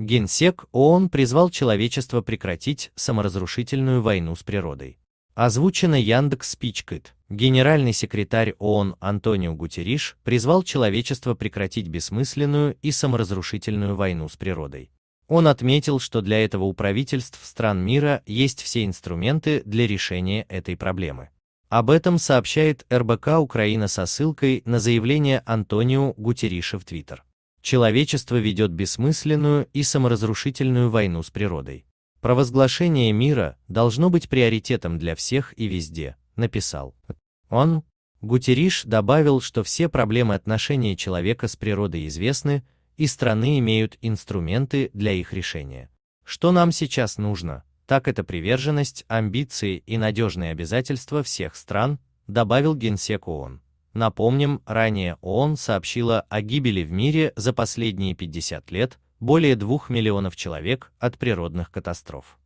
Генсек ООН призвал человечество прекратить саморазрушительную войну с природой. Озвучено Яндекс Спичкит. Генеральный секретарь ООН Антонио Гутериш призвал человечество прекратить бессмысленную и саморазрушительную войну с природой. Он отметил, что для этого у правительств стран мира есть все инструменты для решения этой проблемы. Об этом сообщает РБК Украина со ссылкой на заявление Антонио Гутериша в Твиттер. Человечество ведет бессмысленную и саморазрушительную войну с природой. Провозглашение мира должно быть приоритетом для всех и везде, написал он. Гутериш добавил, что все проблемы отношения человека с природой известны, и страны имеют инструменты для их решения. Что нам сейчас нужно, так это приверженность, амбиции и надежные обязательства всех стран, добавил генсек ООН. Напомним, ранее ООН сообщила о гибели в мире за последние 50 лет более 2 миллионов человек от природных катастроф.